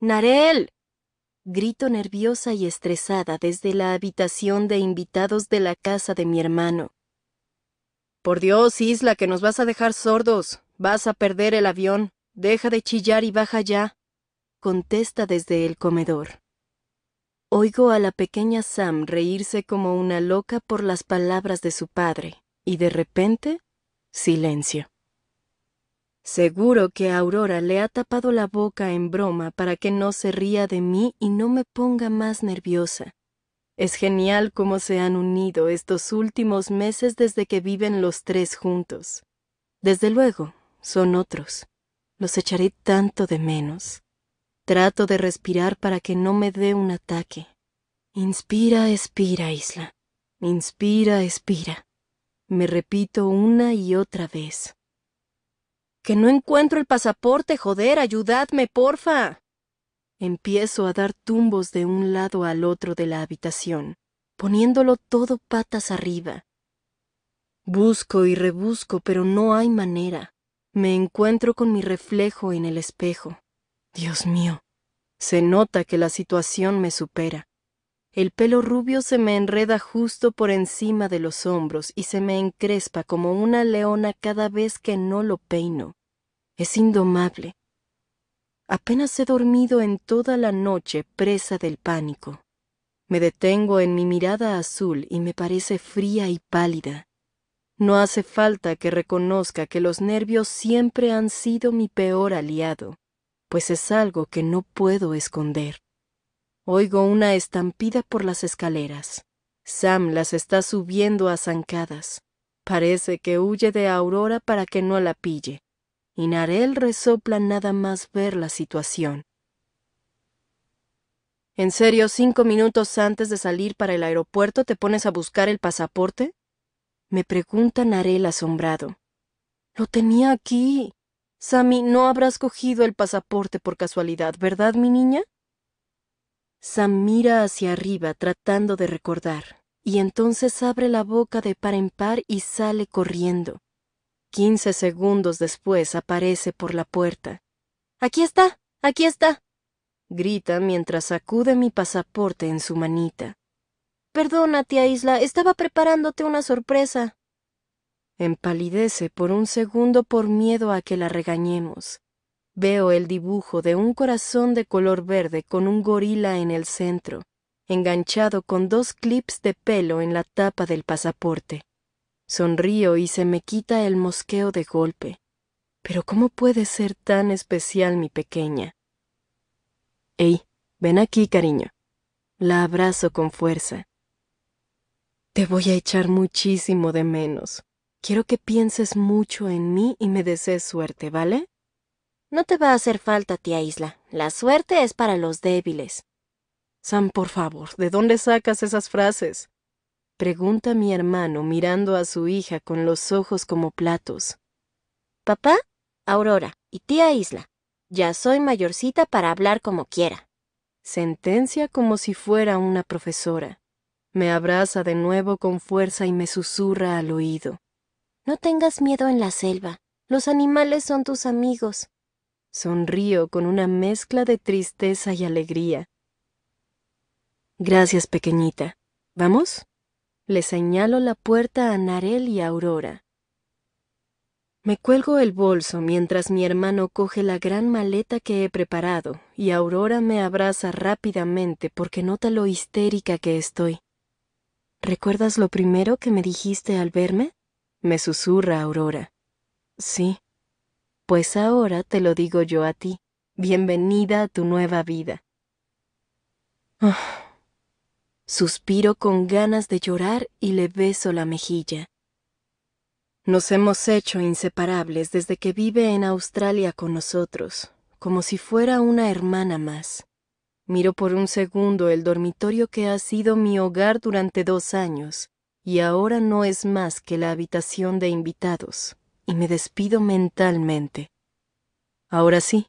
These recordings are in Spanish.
Narel. Grito nerviosa y estresada desde la habitación de invitados de la casa de mi hermano. Por Dios, Isla, que nos vas a dejar sordos. Vas a perder el avión. Deja de chillar y baja ya. Contesta desde el comedor. Oigo a la pequeña Sam reírse como una loca por las palabras de su padre, y de repente, silencio. Seguro que Aurora le ha tapado la boca en broma para que no se ría de mí y no me ponga más nerviosa. Es genial cómo se han unido estos últimos meses desde que viven los tres juntos. Desde luego, son otros. Los echaré tanto de menos. Trato de respirar para que no me dé un ataque. Inspira, expira, Isla. Inspira, expira. Me repito una y otra vez. Que no encuentro el pasaporte, joder, ayudadme, porfa. Empiezo a dar tumbos de un lado al otro de la habitación, poniéndolo todo patas arriba. Busco y rebusco, pero no hay manera. Me encuentro con mi reflejo en el espejo. Dios mío, se nota que la situación me supera. El pelo rubio se me enreda justo por encima de los hombros y se me encrespa como una leona cada vez que no lo peino. Es indomable. Apenas he dormido en toda la noche presa del pánico. Me detengo en mi mirada azul y me parece fría y pálida. No hace falta que reconozca que los nervios siempre han sido mi peor aliado, pues es algo que no puedo esconder. Oigo una estampida por las escaleras. Sam las está subiendo a zancadas. Parece que huye de Aurora para que no la pille. Y Narel resopla nada más ver la situación. ¿En serio cinco minutos antes de salir para el aeropuerto te pones a buscar el pasaporte? Me pregunta Narel asombrado. Lo tenía aquí. Sammy, no habrás cogido el pasaporte por casualidad, ¿verdad, mi niña? Sam mira hacia arriba tratando de recordar, y entonces abre la boca de par en par y sale corriendo. Quince segundos después aparece por la puerta. Aquí está, aquí está, grita mientras sacude mi pasaporte en su manita. Perdona, tía Isla, estaba preparándote una sorpresa. Empalidece por un segundo por miedo a que la regañemos, Veo el dibujo de un corazón de color verde con un gorila en el centro, enganchado con dos clips de pelo en la tapa del pasaporte. Sonrío y se me quita el mosqueo de golpe. Pero ¿cómo puede ser tan especial mi pequeña? Ey, ven aquí, cariño. La abrazo con fuerza. Te voy a echar muchísimo de menos. Quiero que pienses mucho en mí y me desees suerte, ¿vale? No te va a hacer falta, tía Isla. La suerte es para los débiles. Sam, por favor, ¿de dónde sacas esas frases? Pregunta mi hermano mirando a su hija con los ojos como platos. Papá, Aurora y tía Isla, ya soy mayorcita para hablar como quiera. Sentencia como si fuera una profesora. Me abraza de nuevo con fuerza y me susurra al oído. No tengas miedo en la selva. Los animales son tus amigos. Sonrío con una mezcla de tristeza y alegría. Gracias, pequeñita. ¿Vamos? Le señalo la puerta a Narel y Aurora. Me cuelgo el bolso mientras mi hermano coge la gran maleta que he preparado y Aurora me abraza rápidamente porque nota lo histérica que estoy. ¿Recuerdas lo primero que me dijiste al verme? Me susurra Aurora. Sí, pues ahora te lo digo yo a ti, bienvenida a tu nueva vida. Ah. Suspiro con ganas de llorar y le beso la mejilla. Nos hemos hecho inseparables desde que vive en Australia con nosotros, como si fuera una hermana más. Miro por un segundo el dormitorio que ha sido mi hogar durante dos años, y ahora no es más que la habitación de invitados y me despido mentalmente. Ahora sí,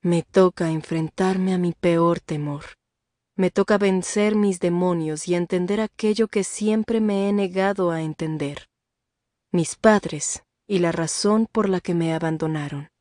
me toca enfrentarme a mi peor temor. Me toca vencer mis demonios y entender aquello que siempre me he negado a entender. Mis padres y la razón por la que me abandonaron.